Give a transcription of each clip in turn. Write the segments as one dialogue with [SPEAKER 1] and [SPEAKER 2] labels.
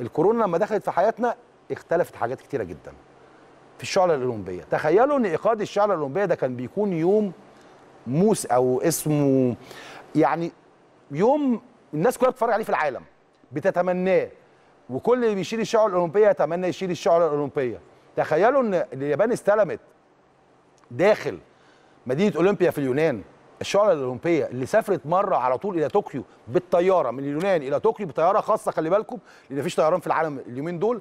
[SPEAKER 1] الكورونا لما دخلت في حياتنا اختلفت حاجات كتيره جدا في الشعله الاولمبيه تخيلوا ان ايقاد الشعله الاولمبيه ده كان بيكون يوم موس او اسمه يعني يوم الناس كلها بتتفرج عليه في العالم بتتمناه وكل اللي بيشيل الشعله الاولمبيه يتمنى يشيل الشعله الاولمبيه تخيلوا ان اليابان استلمت داخل مدينه اولمبيا في اليونان الشعلة الأولمبية اللي سافرت مرة على طول إلى طوكيو بالطيارة من اليونان إلى طوكيو بطيارة خاصة خلي بالكم لأن مفيش طيران في العالم اليومين دول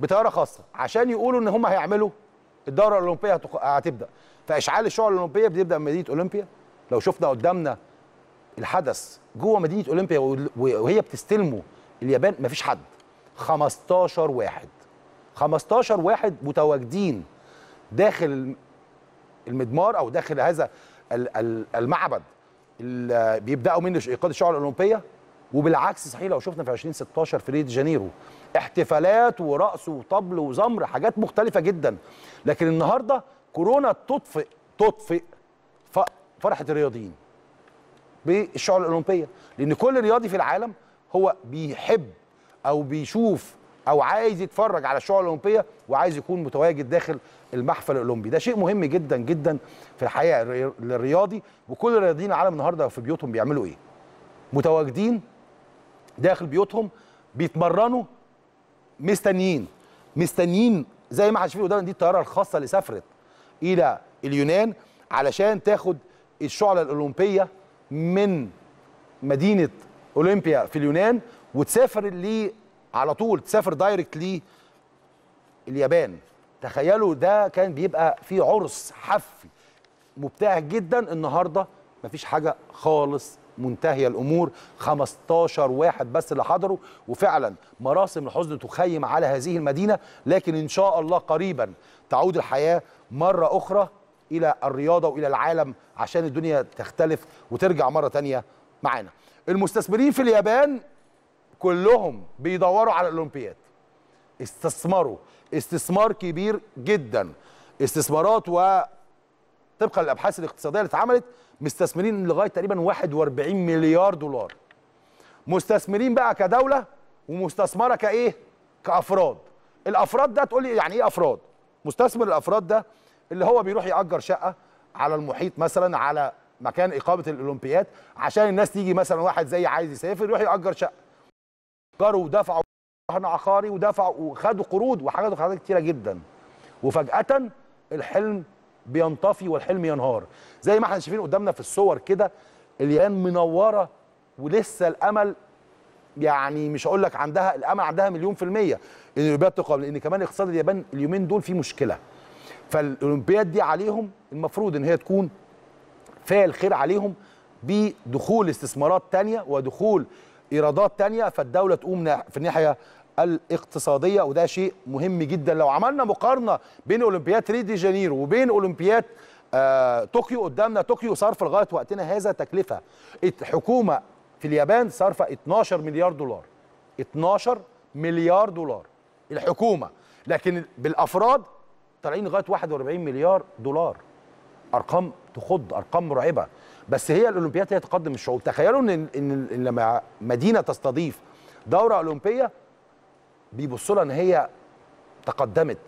[SPEAKER 1] بطيارة خاصة عشان يقولوا إن هم هيعملوا الدورة الأولمبية هتبدأ فإشعال الشعلة الأولمبية بتبدأ من مدينة أولمبيا لو شفنا قدامنا الحدث جوه مدينة أولمبيا وهي بتستلمه اليابان مفيش حد 15 واحد 15 واحد متواجدين داخل المدمار او داخل هذا المعبد اللي بيبداوا منه ايقاد الشعر الاولمبيه وبالعكس صحيح لو شفنا في 2016 في ريو دي جانيرو احتفالات ورقص وطبل وزمر حاجات مختلفه جدا لكن النهارده كورونا تطفئ تطفئ فرحه الرياضيين بالشعر الاولمبيه لان كل رياضي في العالم هو بيحب او بيشوف او عايز يتفرج على الشعب الاولمبيه وعايز يكون متواجد داخل المحفل الاولمبي ده شيء مهم جدا جدا في الحقيقه للرياضي وكل الرياضيين العالم النهارده في بيوتهم بيعملوا ايه متواجدين داخل بيوتهم بيتمرنوا مستنيين مستنيين زي ما شايفين قدام دي الطياره الخاصه اللي سافرت الى اليونان علشان تاخد الشعله الاولمبيه من مدينه اولمبيا في اليونان وتسافر على طول تسافر دايركت اليابان تخيلوا ده كان بيبقى في عرس حفي مبتهج جدا النهارده مفيش حاجه خالص منتهيه الامور 15 واحد بس اللي حضروا وفعلا مراسم الحزن تخيم على هذه المدينه لكن ان شاء الله قريبا تعود الحياه مره اخرى الى الرياضه والى العالم عشان الدنيا تختلف وترجع مره ثانيه معانا المستثمرين في اليابان كلهم بيدوروا على الاولمبياد استثمروا استثمار كبير جدا استثمارات و طبقا للابحاث الاقتصاديه اللي اتعملت مستثمرين لغايه تقريبا 41 مليار دولار مستثمرين بقى كدوله ومستثمره كايه كافراد الافراد ده تقول لي يعني ايه افراد مستثمر الافراد ده اللي هو بيروح ياجر شقه على المحيط مثلا على مكان اقامه الاولمبياد عشان الناس تيجي مثلا واحد زي عايز يسافر يروح ياجر شقه جروا ودفعوا عقاري ودفعوا وخدوا قروض وحاجات وحاجات كتيره جدا وفجاه الحلم بينطفي والحلم ينهار زي ما احنا شايفين قدامنا في الصور كده اليابان منوره ولسه الامل يعني مش هقول لك عندها الامل عندها مليون في الميه ان الاولمبياد تقام لان كمان اقتصاد اليابان اليومين دول فيه مشكله فالاولمبياد دي عليهم المفروض ان هي تكون فيها الخير عليهم بدخول استثمارات تانية ودخول ايرادات ثانيه فالدوله تقوم في الناحيه الاقتصاديه وده شيء مهم جدا لو عملنا مقارنه بين اولمبياد ريو دي جانيرو وبين اولمبياد آه، طوكيو قدامنا طوكيو صرف لغايه وقتنا هذا تكلفه الحكومه في اليابان صارفه 12 مليار دولار 12 مليار دولار الحكومه لكن بالافراد طالعين لغايه 41 مليار دولار ارقام تخض ارقام مرعبه بس هي الاولمبيات هي تقدم الشعوب تخيلوا ان ان لما مدينه تستضيف دوره اولمبيه بيبصوا لها ان هي تقدمت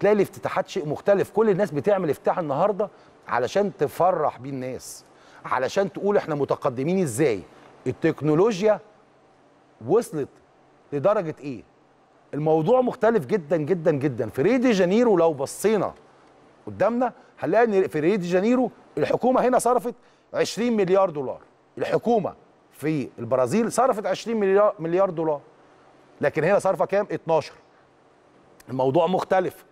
[SPEAKER 1] تلاقي الافتتاحات شيء مختلف كل الناس بتعمل افتتاح النهارده علشان تفرح بيه الناس علشان تقول احنا متقدمين ازاي التكنولوجيا وصلت لدرجه ايه الموضوع مختلف جدا جدا جدا في ريو دي جانيرو لو بصينا قدامنا هنلاقي ان في ريو دي جانيرو الحكومه هنا صرفت 20 مليار دولار الحكومه في البرازيل صرفت 20 مليار مليار دولار لكن هنا صرفه كام 12 الموضوع مختلف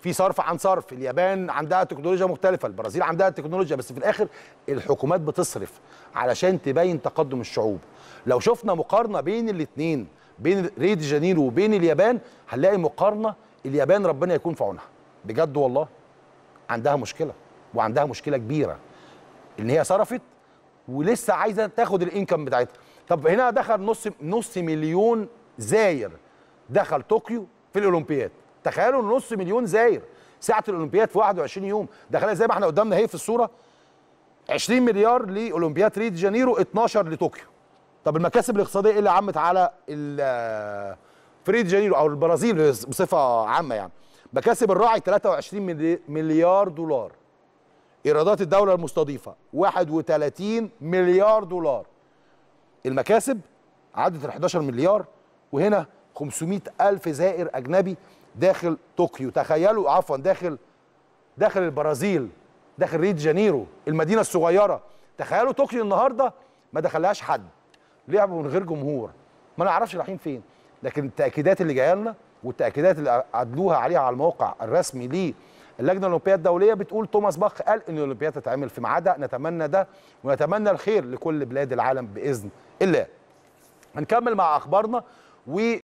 [SPEAKER 1] في صرف عن صرف اليابان عندها تكنولوجيا مختلفه البرازيل عندها تكنولوجيا بس في الاخر الحكومات بتصرف علشان تبين تقدم الشعوب لو شفنا مقارنه بين الاثنين بين ريد دي جانيرو وبين اليابان هنلاقي مقارنه اليابان ربنا يكون في عونها بجد والله عندها مشكله وعندها مشكله كبيره ان هي صرفت ولسه عايزه تاخد الانكم بتاعتها طب هنا دخل نص نص مليون زاير دخل طوكيو في الاولمبياد تخيلوا نص مليون زاير ساعه الاولمبياد في 21 يوم دخلها زي ما احنا قدامنا اهي في الصوره 20 مليار لاولمبياد ريو دي جانيرو 12 لطوكيو طب المكاسب الاقتصاديه ايه اللي عمت على في فريد دي جانيرو او البرازيل بصفه عامه يعني مكاسب الراعي 23 مليار دولار ايرادات الدوله المستضيفه 31 مليار دولار المكاسب عدت ال 11 مليار وهنا 500 الف زائر اجنبي داخل طوكيو تخيلوا عفوا داخل داخل البرازيل داخل ريد جانيرو المدينه الصغيره تخيلوا طوكيو النهارده ما دخلهاش حد لعبوا من غير جمهور ما نعرفش رايحين فين لكن التاكيدات اللي جايه لنا والتاكيدات اللي عدلوها عليها على الموقع الرسمي ليه اللجنه الاولمبيه الدوليه بتقول توماس باخ قال ان الاولمبياد تتعمل في ميعادها نتمنى ده ونتمنى الخير لكل بلاد العالم باذن الله هنكمل مع اخبارنا و